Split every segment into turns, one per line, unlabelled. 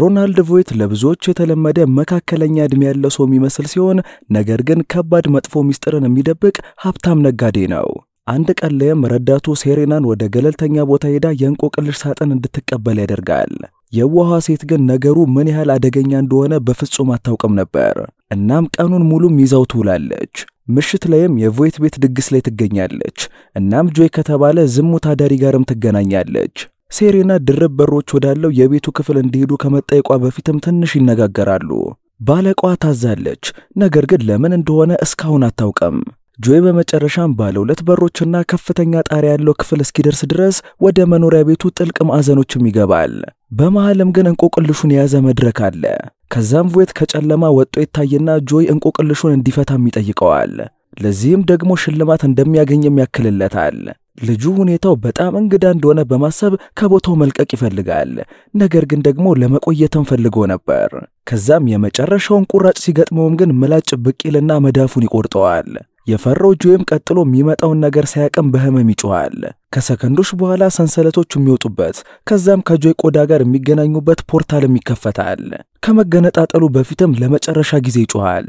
ሮናልድ ቮይት ለብዙዎች የተለመደ መካከለኛ ዕድሜ ያለው ሰው የሚመስል ሲሆን ነገር ግን ከባድ መጥፎ ሚስጥርን የሚደብቅ ሀብታም ነጋዴ ነው። አንድ ቀን ላይም ረዳቱ ሴሬናን ወደ ገለልተኛ ቦታ ሄዳ የእንቆቅልሽ ሳጥን እንድትቀበል ያደርጋል። የዋሃ ሴት ግን ነገሩ ምን ያህል አደገኛ እንደሆነ በፍጹም አታውቅም ነበር። እናም ቀኑን ሙሉም ይዘው ትውላለች። ምሽት ላይም የቮይት ቤት ድግስ ላይ ትገኛለች። እናም ጆይ ከተባለ ዝሙት አዳሪ ጋርም ትገናኛለች። ሴሬና ድርብ በሮች ወዳለው የቤቱ ክፍል እንዲሄዱ ከመጠየቋ በፊትም ትንሽ ይነጋገራሉ። ባለቋ ታዛለች፣ ነገር ግን ለምን እንደሆነ እስካሁን አታውቅም። ጆይ በመጨረሻም ባለ ሁለት በሮችና ከፍተኛ ጣሪያ ያለው ክፍል እስኪደርስ ድረስ ወደ መኖሪያ ቤቱ ጥልቅ ማዕዘኖችም ይገባል። በመሐልም ግን እንቆቅልሹን የያዘ መድረክ አለ። ከዛም ቮየት ከጨለማ ወጥቶ ይታይና ጆይ እንቆቅልሹን እንዲፈታም ይጠይቀዋል። ለዚህም ደግሞ ሽልማት እንደሚያገኝም ያክልለታል። ልጁ ሁኔታው በጣም እንግዳ እንደሆነ በማሰብ ከቦታው መልቀቅ ይፈልጋል። ነገር ግን ደግሞ ለመቆየትም ፈልጎ ነበር። ከዛም የመጨረሻውን ቁራጭ ሲገጥመውም ግን ምላጭ ብቅልና መዳፉን ይቆርጠዋል። የፈራው ጆይም ቀጥሎ የሚመጣውን ነገር ሳያቅም በህመም ይጮኋል። ከሰከንዶች በኋላ ሰንሰለቶች የሚወጡበት ከዛም ከጆይ ቆዳ ጋር የሚገናኙበት ፖርታልም ይከፈታል። ከመገነጣጠሉ በፊትም ለመጨረሻ ጊዜ ይጮኋል።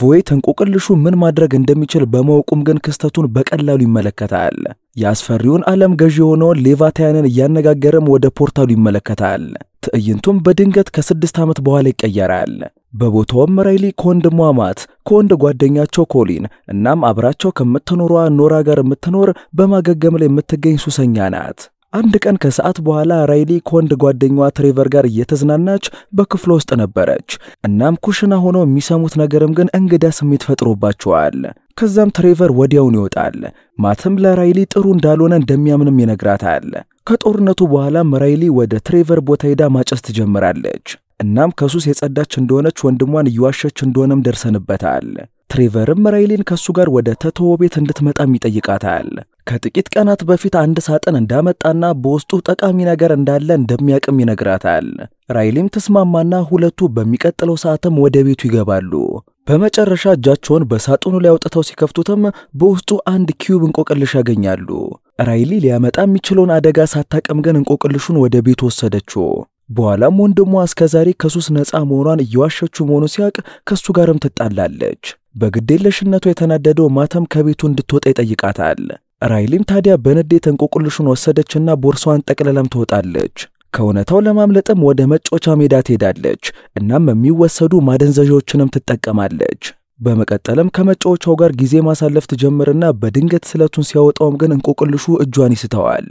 ቮይ እንቆቅልሹ ምን ማድረግ እንደሚችል በማወቁም ግን ክስተቱን በቀላሉ ይመለከታል። የአስፈሪውን ዓለም ገዢ የሆነውን ሌቫታያንን እያነጋገረም ወደ ፖርታሉ ይመለከታል። ትዕይንቱም በድንገት ከስድስት ዓመት በኋላ ይቀየራል። በቦታውም ራይሊ ከወንድሟ ማት ከወንድ ጓደኛቸው ኮሊን እናም አብራቸው ከምትኖሯ ኖራ ጋር የምትኖር በማገገም ላይ የምትገኝ ሱሰኛ ናት። አንድ ቀን ከሰዓት በኋላ ራይሊ ከወንድ ጓደኛዋ ትሬቨር ጋር እየተዝናናች በክፍሎ ውስጥ ነበረች። እናም ኩሽና ሆነው የሚሰሙት ነገርም ግን እንግዳ ስሜት ፈጥሮባቸዋል። ከዛም ትሬቨር ወዲያውን ይወጣል። ማትም ለራይሊ ጥሩ እንዳልሆነ እንደሚያምንም ይነግራታል። ከጦርነቱ በኋላም ራይሊ ወደ ትሬቨር ቦታ ሄዳ ማጨስ ትጀምራለች። እናም ከሱስ የጸዳች እንደሆነች ወንድሟን እየዋሸች እንደሆነም ደርሰንበታል። ትሬቨርም ራይሊን ከሱ ጋር ወደ ተተወ ቤት እንድትመጣም ይጠይቃታል። ከጥቂት ቀናት በፊት አንድ ሳጥን እንዳመጣና በውስጡ ጠቃሚ ነገር እንዳለ እንደሚያቅም ይነግራታል። ራይሊም ትስማማና ሁለቱ በሚቀጥለው ሰዓትም ወደ ቤቱ ይገባሉ። በመጨረሻ እጃቸውን በሳጥኑ ላይ አውጥተው ሲከፍቱትም በውስጡ አንድ ኪዩብ እንቆቅልሽ ያገኛሉ። ራይሊ ሊያመጣ የሚችለውን አደጋ ሳታቀም ግን እንቆቅልሹን ወደ ቤት ወሰደችው። በኋላም ወንድሟ እስከዛሬ ከሱስ ነፃ መሆኗን እየዋሸችው መሆኑ ሲያቅ ከሱ ጋርም ትጣላለች። በግዴለሽነቱ የተናደደው ማተም ከቤቱ እንድትወጣ ይጠይቃታል። ራይሊም ታዲያ በንዴት እንቆቅልሹን ወሰደችና ቦርሷን ጠቅልላም ትወጣለች። ከእውነታው ለማምለጥም ወደ መጫወቻ ሜዳ ትሄዳለች። እናም የሚወሰዱ ማደንዘዣዎችንም ትጠቀማለች። በመቀጠልም ከመጫወቻው ጋር ጊዜ ማሳለፍ ትጀምርና በድንገት ስለቱን ሲያወጣውም ግን እንቆቅልሹ እጇን ይስተዋል።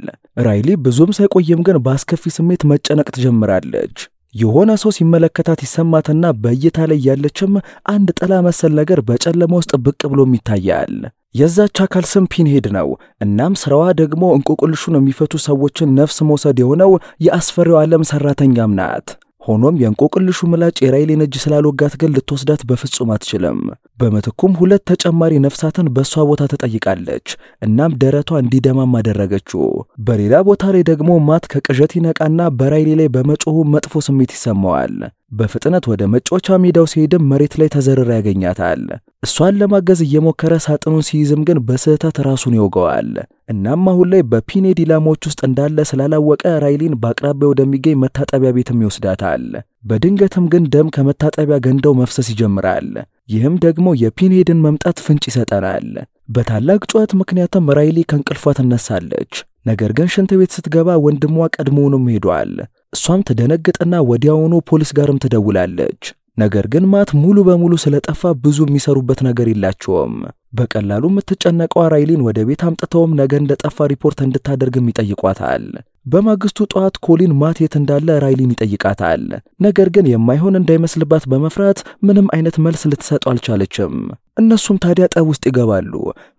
ራይሊ ብዙም ሳይቆይም ግን በአስከፊ ስሜት መጨነቅ ትጀምራለች። የሆነ ሰው ሲመለከታት ይሰማትና በእይታ ላይ ያለችም አንድ ጥላ መሰል ነገር በጨለማ ውስጥ ብቅ ብሎም ይታያል። የዛች አካል ስም ፒንሄድ ነው። እናም ስራዋ ደግሞ እንቆቅልሹን የሚፈቱ ሰዎችን ነፍስ መውሰድ የሆነው የአስፈሪው ዓለም ሰራተኛም ናት። ሆኖም የእንቆቅልሹ ምላጭ የራይሌን እጅ ስላልወጋት ግን ልትወስዳት በፍጹም አትችልም። በምትኩም ሁለት ተጨማሪ ነፍሳትን በእሷ ቦታ ተጠይቃለች። እናም ደረቷ እንዲደማም አደረገችው። በሌላ ቦታ ላይ ደግሞ ማት ከቅዠት ይነቃና በራይሌ ላይ በመጮሁ መጥፎ ስሜት ይሰማዋል። በፍጥነት ወደ መጫወቻ ሜዳው ሲሄድም መሬት ላይ ተዘርራ ያገኛታል። እሷን ለማገዝ እየሞከረ ሳጥኑን ሲይዝም ግን በስህተት ራሱን ይወገዋል። እናም አሁን ላይ በፒኔድ ኢላማዎች ውስጥ እንዳለ ስላላወቀ ራይሊን በአቅራቢያ ወደሚገኝ መታጠቢያ ቤትም ይወስዳታል። በድንገትም ግን ደም ከመታጠቢያ ገንዳው መፍሰስ ይጀምራል። ይህም ደግሞ የፒንሄድን መምጣት ፍንጭ ይሰጠናል። በታላቅ ጩኸት ምክንያትም ራይሊ ከእንቅልፏ ትነሳለች። ነገር ግን ሽንት ቤት ስትገባ ወንድሟ ቀድሞውንም ሄዷል። እሷም ትደነግጥና ወዲያውኑ ፖሊስ ጋርም ትደውላለች። ነገር ግን ማት ሙሉ በሙሉ ስለጠፋ ብዙ የሚሰሩበት ነገር የላቸውም። በቀላሉ የምትጨነቀው ራይሊን ወደ ቤት አምጥተውም ነገ እንደጠፋ ሪፖርት እንድታደርግም ይጠይቋታል። በማግስቱ ጠዋት ኮሊን ማት የት እንዳለ ራይሊን ይጠይቃታል። ነገር ግን የማይሆን እንዳይመስልባት በመፍራት ምንም አይነት መልስ ልትሰጡ አልቻለችም። እነሱም ታዲያ ጠብ ውስጥ ይገባሉ።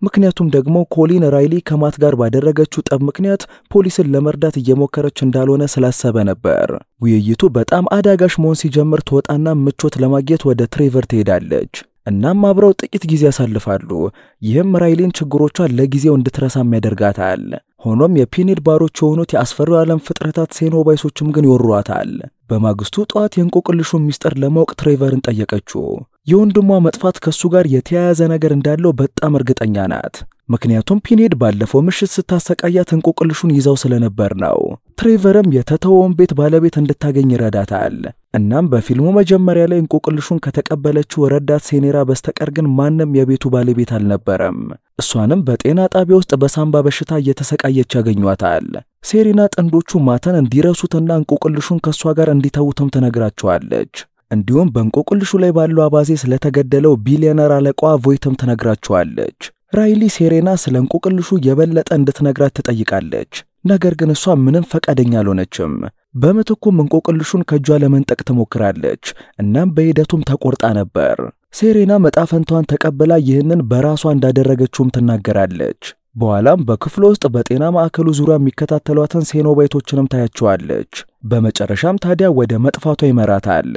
ምክንያቱም ደግሞ ኮሊን ራይሊ ከማት ጋር ባደረገችው ጠብ ምክንያት ፖሊስን ለመርዳት እየሞከረች እንዳልሆነ ስላሰበ ነበር። ውይይቱ በጣም አዳጋሽ መሆን ሲጀምር ትወጣና ምቾት ለማግኘት ወደ ትሬቨር ትሄዳለች። እናም አብረው ጥቂት ጊዜ ያሳልፋሉ። ይህም ራይሊን ችግሮቿን ለጊዜው እንድትረሳም ያደርጋታል። ሆኖም የፒኔድ ባሮች የሆኑት የአስፈሪው ዓለም ፍጥረታት ሴኖባይሶችም ግን ይወሯታል። በማግስቱ ጠዋት የእንቆቅልሹን ሚስጥር ለማወቅ ትሬቨርን ጠየቀችው። የወንድሟ መጥፋት ከእሱ ጋር የተያያዘ ነገር እንዳለው በጣም እርግጠኛ ናት። ምክንያቱም ፒኔድ ባለፈው ምሽት ስታሰቃያት እንቆቅልሹን ይዘው ስለነበር ነው። ትሬቨርም የተተወውን ቤት ባለቤት እንድታገኝ ይረዳታል። እናም በፊልሙ መጀመሪያ ላይ እንቆቅልሹን ከተቀበለችው ረዳት ሴኔራ በስተቀር ግን ማንም የቤቱ ባለቤት አልነበረም። እሷንም በጤና ጣቢያ ውስጥ በሳምባ በሽታ እየተሰቃየች ያገኟታል። ሴሪና ጥንዶቹ ማተን እንዲረሱትና እንቆቅልሹን ከእሷ ጋር እንዲተዉትም ትነግራቸዋለች። እንዲሁም በእንቆቅልሹ ላይ ባለው አባዜ ስለተገደለው ቢሊዮነር አለቋ ቮይትም ትነግራቸዋለች። ራይሊ ሴሬና ስለ እንቁቅልሹ የበለጠ እንድትነግራት ትጠይቃለች። ነገር ግን እሷ ምንም ፈቃደኛ አልሆነችም። በምትኩም እንቆቅልሹን ከእጇ ለመንጠቅ ትሞክራለች። እናም በሂደቱም ተቆርጣ ነበር። ሴሬና መጣፈንቷን ተቀብላ ይህንን በራሷ እንዳደረገችውም ትናገራለች። በኋላም በክፍሉ ውስጥ በጤና ማዕከሉ ዙሪያ የሚከታተሏትን ሴኖባይቶችንም ታያቸዋለች። በመጨረሻም ታዲያ ወደ መጥፋቷ ይመራታል።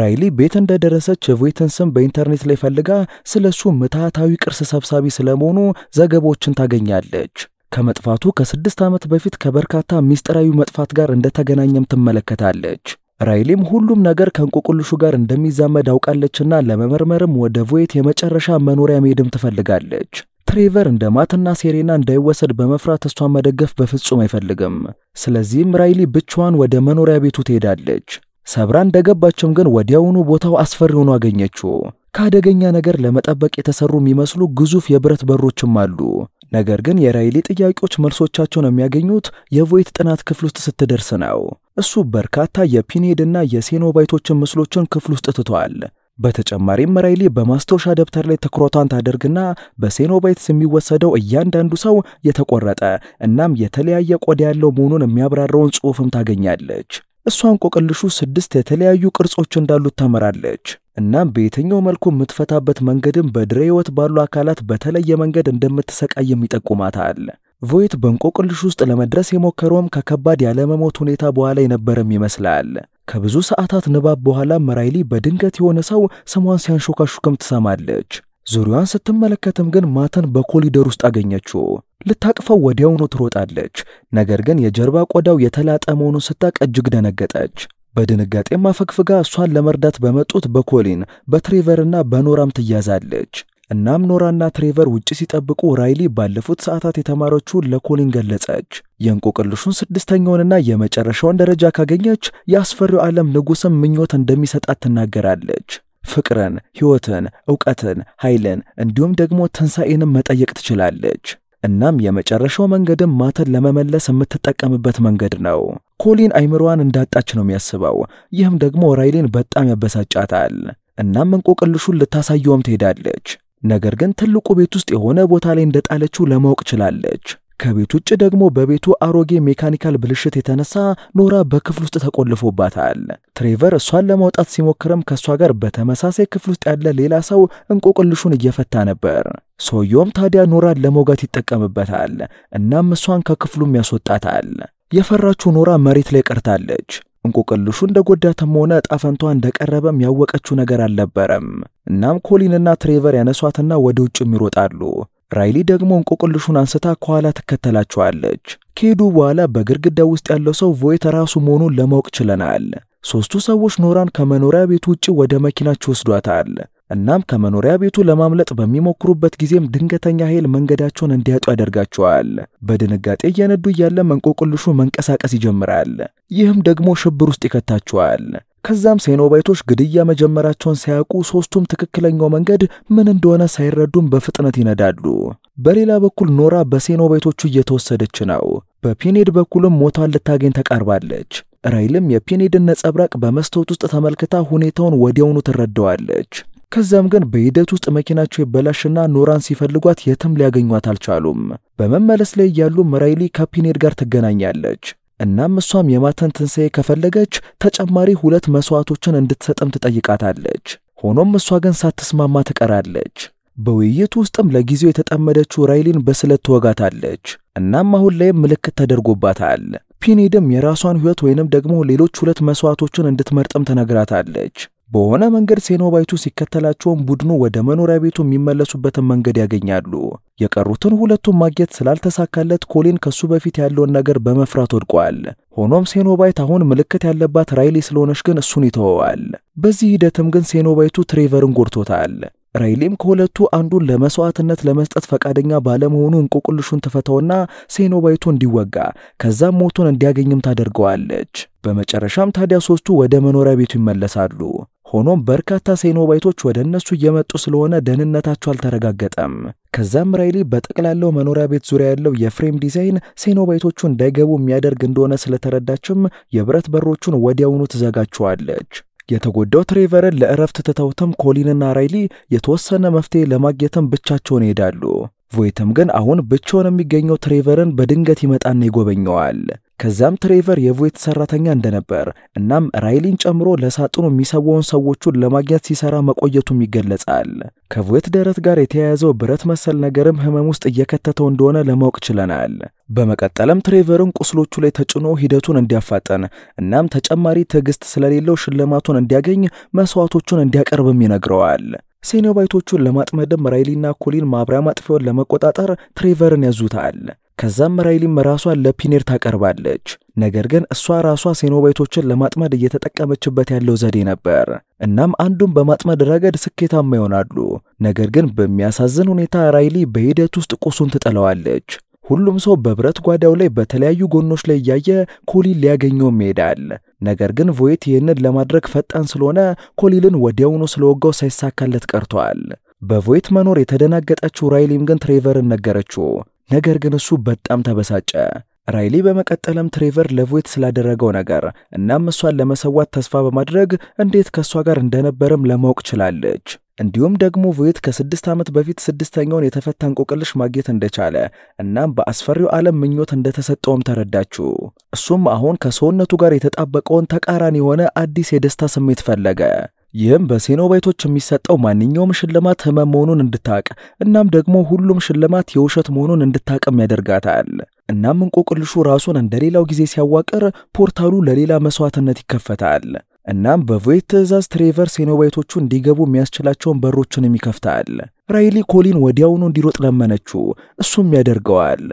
ራይሊ ቤት እንደደረሰች ቮይትን ስም በኢንተርኔት ላይ ፈልጋ ስለ እሱ ምትሃታዊ ቅርስ ሰብሳቢ ስለመሆኑ ዘገባዎችን ታገኛለች። ከመጥፋቱ ከስድስት ዓመት በፊት ከበርካታ ሚስጥራዊ መጥፋት ጋር እንደተገናኘም ትመለከታለች። ራይሊም ሁሉም ነገር ከእንቁቁልሹ ጋር እንደሚዛመድ አውቃለችና ለመመርመርም ወደ ቮይት የመጨረሻ መኖሪያ መሄድም ትፈልጋለች። ትሬቨር እንደ ማትና ሴሬና እንዳይወሰድ በመፍራት እሷን መደገፍ በፍጹም አይፈልግም። ስለዚህም ራይሊ ብቻዋን ወደ መኖሪያ ቤቱ ትሄዳለች። ሰብራ እንደገባችም ግን ወዲያውኑ ቦታው አስፈሪ ሆኖ አገኘችው። ከአደገኛ ነገር ለመጠበቅ የተሰሩ የሚመስሉ ግዙፍ የብረት በሮችም አሉ። ነገር ግን የራይሌ ጥያቄዎች መልሶቻቸውን የሚያገኙት የቮይት ጥናት ክፍል ውስጥ ስትደርስ ነው። እሱ በርካታ የፒኔድና የሴኖባይቶችን ምስሎችን ክፍል ውስጥ ትቷል። በተጨማሪም ራይሊ በማስታወሻ ደብተር ላይ ትኩረቷን ታደርግና በሴኖባይትስ የሚወሰደው እያንዳንዱ ሰው የተቆረጠ እናም የተለያየ ቆዳ ያለው መሆኑን የሚያብራራውን ጽሑፍም ታገኛለች። እሷ እንቆቅልሹ ስድስት የተለያዩ ቅርጾች እንዳሉት ታመራለች። እናም በየትኛው መልኩ የምትፈታበት መንገድም በድሬ ሕይወት ባሉ አካላት በተለየ መንገድ እንደምትሰቃይም ይጠቁማታል። ቮይት በእንቆቅልሹ ውስጥ ለመድረስ የሞከረውም ከከባድ ያለመሞት ሁኔታ በኋላ የነበረም ይመስላል። ከብዙ ሰዓታት ንባብ በኋላ መራይሊ በድንገት የሆነ ሰው ስሟን ሲያንሾካሹክም ትሰማለች። ዙሪያዋን ስትመለከትም ግን ማተን በኮሊደር ውስጥ አገኘችው። ልታቅፈው ወዲያውኑ ትሮጣለች። ነገር ግን የጀርባ ቆዳው የተላጠ መሆኑን ስታቅ እጅግ ደነገጠች። በድንጋጤ አፈግፍጋ እሷን ለመርዳት በመጡት በኮሊን በትሬቨርና በኖራም ትያዛለች። እናም ኖራና ትሬቨር ውጭ ሲጠብቁ ራይሊ ባለፉት ሰዓታት የተማረችውን ለኮሊን ገለጸች። የእንቆቅልሹን ስድስተኛውንና የመጨረሻውን ደረጃ ካገኘች የአስፈሪው ዓለም ንጉሥም ምኞት እንደሚሰጣት ትናገራለች። ፍቅርን፣ ሕይወትን፣ ዕውቀትን፣ ኃይልን እንዲሁም ደግሞ ትንሣኤንም መጠየቅ ትችላለች። እናም የመጨረሻው መንገድም ማተን ለመመለስ የምትጠቀምበት መንገድ ነው። ኮሊን አይምሮዋን እንዳጣች ነው የሚያስበው። ይህም ደግሞ ራይሌን በጣም ያበሳጫታል። እናም እንቆቅልሹን ልታሳየውም ትሄዳለች። ነገር ግን ትልቁ ቤት ውስጥ የሆነ ቦታ ላይ እንደጣለችው ለማወቅ ችላለች። ከቤት ውጭ ደግሞ በቤቱ አሮጌ ሜካኒካል ብልሽት የተነሳ ኖራ በክፍል ውስጥ ተቆልፎባታል። ትሬቨር እሷን ለማውጣት ሲሞክርም ከእሷ ጋር በተመሳሳይ ክፍል ውስጥ ያለ ሌላ ሰው እንቆቅልሹን እየፈታ ነበር። ሰውየውም ታዲያ ኖራን ለመውጋት ይጠቀምበታል። እናም እሷን ከክፍሉም ያስወጣታል። የፈራችው ኖራ መሬት ላይ ቀርታለች። እንቆቅልሹ እንደጎዳትም ሆነ ጣፈንቷ እንደቀረበም ያወቀችው ነገር አልነበረም። እናም ኮሊንና ትሬቨር ያነሷትና ወደ ውጭም ይሮጣሉ። ራይሊ ደግሞ እንቆቅልሹን አንስታ ከኋላ ትከተላቸዋለች። ከሄዱ በኋላ በግድግዳው ውስጥ ያለው ሰው ቮይት ራሱ መሆኑን ለማወቅ ችለናል። ሦስቱ ሰዎች ኖራን ከመኖሪያ ቤቱ ውጭ ወደ መኪናቸው ወስዷታል። እናም ከመኖሪያ ቤቱ ለማምለጥ በሚሞክሩበት ጊዜም ድንገተኛ ኃይል መንገዳቸውን እንዲያጡ ያደርጋቸዋል። በድንጋጤ እየነዱ እያለ መንቆቅልሹ መንቀሳቀስ ይጀምራል። ይህም ደግሞ ሽብር ውስጥ ይከታቸዋል። ከዛም ሴኖባይቶች ግድያ መጀመራቸውን ሳያውቁ ሶስቱም ትክክለኛው መንገድ ምን እንደሆነ ሳይረዱም በፍጥነት ይነዳሉ። በሌላ በኩል ኖራ በሴኖባይቶቹ እየተወሰደች ነው። በፒኔድ በኩልም ሞቷን ልታገኝ ተቃርባለች። ራይልም የፒኔድን ነጸብራቅ በመስታወት ውስጥ ተመልክታ ሁኔታውን ወዲያውኑ ትረዳዋለች። ከዚያም ግን በሂደት ውስጥ መኪናቸው ይበላሽና ኖራን ሲፈልጓት የትም ሊያገኟት አልቻሉም። በመመለስ ላይ እያሉም ራይሊ ከፒኔድ ጋር ትገናኛለች። እናም እሷም የማታን ትንሣኤ ከፈለገች ተጨማሪ ሁለት መሥዋዕቶችን እንድትሰጥም ትጠይቃታለች። ሆኖም እሷ ግን ሳትስማማ ትቀራለች። በውይይቱ ውስጥም ለጊዜው የተጠመደችው ራይሊን በስለት ትወጋታለች። እናም አሁን ላይም ምልክት ተደርጎባታል። ፒኒድም የራሷን ሕይወት ወይንም ደግሞ ሌሎች ሁለት መሥዋዕቶችን እንድትመርጥም ተነግራታለች። በሆነ መንገድ ሴኖባይቱ ሲከተላቸውም ቡድኑ ወደ መኖሪያ ቤቱ የሚመለሱበትን መንገድ ያገኛሉ። የቀሩትን ሁለቱን ማግኘት ስላልተሳካለት ኮሊን ከሱ በፊት ያለውን ነገር በመፍራት ወድቋል። ሆኖም ሴኖባይት አሁን ምልክት ያለባት ራይሊ ስለሆነች ግን እሱን ይተወዋል። በዚህ ሂደትም ግን ሴኖባይቱ ትሬቨርን ጎድቶታል። ራይሊም ከሁለቱ አንዱን ለመስዋዕትነት ለመስጠት ፈቃደኛ ባለመሆኑ እንቆቅልሹን ትፈተውና ሴኖባይቱ እንዲወጋ ከዛም ሞቱን እንዲያገኝም ታደርገዋለች። በመጨረሻም ታዲያ ሶስቱ ወደ መኖሪያ ቤቱ ይመለሳሉ። ሆኖም በርካታ ሴኖባይቶች ወደ እነሱ እየመጡ ስለሆነ ደህንነታቸው አልተረጋገጠም። ከዛም ራይሊ በጠቅላላው መኖሪያ ቤት ዙሪያ ያለው የፍሬም ዲዛይን ሴኖባይቶቹ እንዳይገቡ የሚያደርግ እንደሆነ ስለተረዳችም የብረት በሮቹን ወዲያውኑ ትዘጋቸዋለች። የተጎዳው ትሬቨርን ለእረፍት ትተውትም ኮሊንና ራይሊ የተወሰነ መፍትሄ ለማግኘትም ብቻቸውን ይሄዳሉ። ቮይትም ግን አሁን ብቻውን የሚገኘው ትሬቨርን በድንገት ይመጣና ይጎበኘዋል። ከዚያም ትሬቨር የቮይት ሰራተኛ እንደነበር እናም ራይሊን ጨምሮ ለሳጥኑ የሚሰዋውን ሰዎቹን ለማግኘት ሲሰራ መቆየቱም ይገለጻል። ከቮይት ደረት ጋር የተያያዘው ብረት መሰል ነገርም ህመም ውስጥ እየከተተው እንደሆነ ለማወቅ ችለናል። በመቀጠልም ትሬቨርን ቁስሎቹ ላይ ተጭኖ ሂደቱን እንዲያፋጠን እናም ተጨማሪ ትዕግስት ስለሌለው ሽልማቱን እንዲያገኝ መስዋዕቶቹን እንዲያቀርብም ይነግረዋል። ሴኖባይቶቹን ለማጥመድም ራይሊና ኮሊን ማብሪያ ማጥፊያውን ለመቆጣጠር ትሬቨርን ያዙታል። ከዛም ራይሊም ራሷን ለፒኔር ታቀርባለች። ነገር ግን እሷ ራሷ ሴኖባይቶችን ለማጥመድ እየተጠቀመችበት ያለው ዘዴ ነበር። እናም አንዱን በማጥመድ ረገድ ስኬታማ ይሆናሉ። ነገር ግን በሚያሳዝን ሁኔታ ራይሊ በሂደት ውስጥ ቁሱን ትጥለዋለች። ሁሉም ሰው በብረት ጓዳው ላይ በተለያዩ ጎኖች ላይ እያየ ኮሊን ሊያገኘውም ይሄዳል። ነገር ግን ቮይት ይህንን ለማድረግ ፈጣን ስለሆነ ኮሊልን ወዲያውኑ ስለወጋው ሳይሳካለት ቀርቷል። በቮይት መኖር የተደናገጠችው ራይሊም ግን ትሬቨርን ነገረችው። ነገር ግን እሱ በጣም ተበሳጨ። ራይሊ በመቀጠልም ትሬቨር ለቮይት ስላደረገው ነገር እናም እሷን ለመሰዋት ተስፋ በማድረግ እንዴት ከእሷ ጋር እንደነበረም ለማወቅ ችላለች። እንዲሁም ደግሞ ቮይት ከስድስት ዓመት በፊት ስድስተኛውን የተፈታ እንቆቅልሽ ማግኘት እንደቻለ እናም በአስፈሪው ዓለም ምኞት እንደተሰጠውም ተረዳችው። እሱም አሁን ከሰውነቱ ጋር የተጣበቀውን ተቃራኒ የሆነ አዲስ የደስታ ስሜት ፈለገ። ይህም በሴኖባይቶች የሚሰጠው ማንኛውም ሽልማት ህመም መሆኑን እንድታቅ እናም ደግሞ ሁሉም ሽልማት የውሸት መሆኑን እንድታቅም ያደርጋታል። እናም እንቆቅልሹ ራሱን እንደ ሌላው ጊዜ ሲያዋቅር ፖርታሉ ለሌላ መስዋዕትነት ይከፈታል። እናም በቮይት ትእዛዝ ትሬቨር ሴኖባይቶቹ እንዲገቡ የሚያስችላቸውን በሮችንም ይከፍታል። ራይሊ ኮሊን ወዲያውኑ እንዲሮጥ ለመነችው፣ እሱም ያደርገዋል።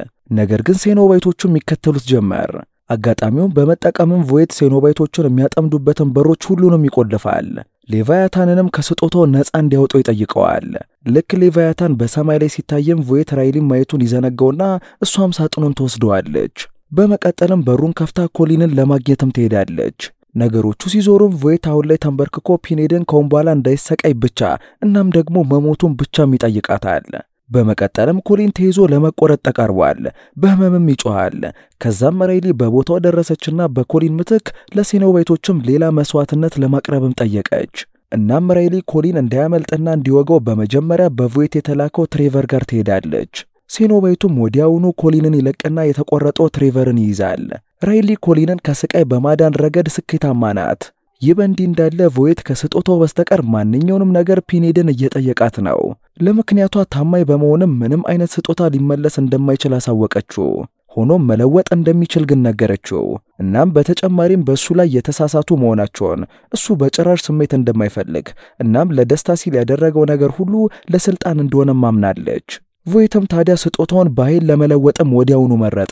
ነገር ግን ሴኖባይቶቹም ይከተሉት ጀመር። አጋጣሚውን በመጠቀምም ቮይት ሴኖባይቶችን የሚያጠምዱበትን በሮች ሁሉንም ይቆልፋል። ሌቫያታንንም ከስጦታው ነፃ እንዲያወጡ ይጠይቀዋል። ልክ ሌቫያታን በሰማይ ላይ ሲታየም ቮይት ራይሊን ማየቱን ይዘነገውና እሷም ሳጥኑን ትወስደዋለች። በመቀጠልም በሩን ከፍታ ኮሊንን ለማግኘትም ትሄዳለች። ነገሮቹ ሲዞሩም ቮይት አሁን ላይ ተንበርክኮ ፒኔድን ከአሁን በኋላ እንዳይሰቃይ ብቻ እናም ደግሞ መሞቱን ብቻም ይጠይቃታል። በመቀጠልም ኮሊን ተይዞ ለመቆረጥ ተቃርቧል። በህመምም ይጮኋል። ከዛም ሬይሊ በቦታው ደረሰችና በኮሊን ምትክ ለሲኖባይቶችም ሌላ መስዋዕትነት ለማቅረብም ጠየቀች። እናም ሬይሊ ኮሊን እንዳያመልጥና እንዲወገው በመጀመሪያ በቮይት የተላከው ትሬቨር ጋር ትሄዳለች። ሴኖባይቱም ወዲያውኑ ኮሊንን ይለቅና የተቆረጠው ትሬቨርን ይይዛል። ሬይሊ ኮሊንን ከስቃይ በማዳን ረገድ ስኬታማ ናት። ይህ በእንዲህ እንዳለ ቮይት ከስጦታው በስተቀር ማንኛውንም ነገር ፒኔድን እየጠየቃት ነው። ለምክንያቷ ታማኝ በመሆንም ምንም አይነት ስጦታ ሊመለስ እንደማይችል አሳወቀችው። ሆኖም መለወጥ እንደሚችል ግን ነገረችው። እናም በተጨማሪም በእሱ ላይ የተሳሳቱ መሆናቸውን እሱ በጭራሽ ስሜት እንደማይፈልግ እናም ለደስታ ሲል ያደረገው ነገር ሁሉ ለስልጣን እንደሆነ ማምናለች። ቮይትም ታዲያ ስጦታውን በኃይል ለመለወጥም ወዲያውኑ መረጠ።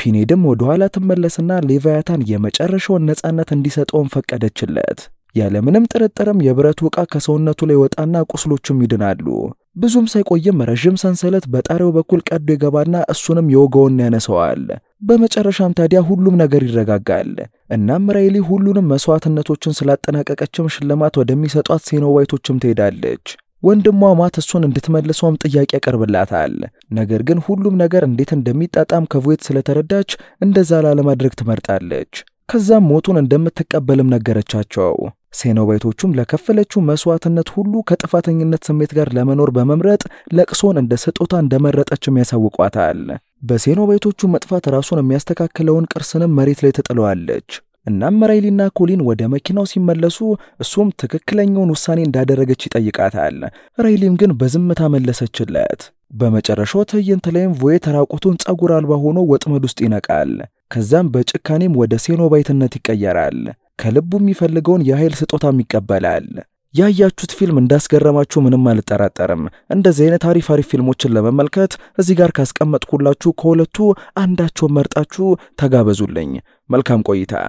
ፒኔድም ወደ ኋላ ትመለስና ሌቫያታን የመጨረሻውን ነፃነት እንዲሰጠውን ፈቀደችለት። ያለምንም ጥርጥርም የብረቱ ዕቃ ከሰውነቱ ላይ ወጣና ቁስሎቹም ይድናሉ። ብዙም ሳይቆይም ረዥም ሰንሰለት በጣሪያው በኩል ቀዶ ይገባና እሱንም የወገውን ያነሰዋል። በመጨረሻም ታዲያ ሁሉም ነገር ይረጋጋል። እናም ራይሊ ሁሉንም መስዋዕትነቶችን ስላጠናቀቀችም ሽልማት ወደሚሰጧት ሴኖዋይቶችም ትሄዳለች። ወንድሟ ማት እሱን እንድትመልሰውም ጥያቄ ያቀርብላታል። ነገር ግን ሁሉም ነገር እንዴት እንደሚጣጣም ከቮይት ስለተረዳች እንደዛ ላለማድረግ ትመርጣለች። ከዛም ሞቱን እንደምትቀበልም ነገረቻቸው። ሴኖባይቶቹም ለከፈለችው መስዋዕትነት ሁሉ ከጥፋተኝነት ስሜት ጋር ለመኖር በመምረጥ ለቅሶን እንደ ስጦታ እንደመረጠችም ያሳውቋታል። በሴኖባይቶቹ መጥፋት ራሱን የሚያስተካክለውን ቅርስንም መሬት ላይ ትጥለዋለች። እናም ራይሊና ኮሊን ወደ መኪናው ሲመለሱ እሱም ትክክለኛውን ውሳኔ እንዳደረገች ይጠይቃታል። ራይሊም ግን በዝምታ መለሰችለት። በመጨረሻው ትዕይንት ላይም ቮዬ ተራቁቱን ጸጉር አልባ ሆኖ ወጥመድ ውስጥ ይነቃል። ከዛም በጭካኔም ወደ ሴኖባይትነት ይቀየራል። ከልቡ የሚፈልገውን የኃይል ስጦታም ይቀበላል። ያያችሁት ፊልም እንዳስገረማችሁ ምንም አልጠራጠርም። እንደዚህ አይነት አሪፍ አሪፍ ፊልሞችን ለመመልከት እዚህ ጋር ካስቀመጥኩላችሁ ከሁለቱ አንዳቸውን መርጣችሁ ተጋበዙልኝ። መልካም ቆይታ።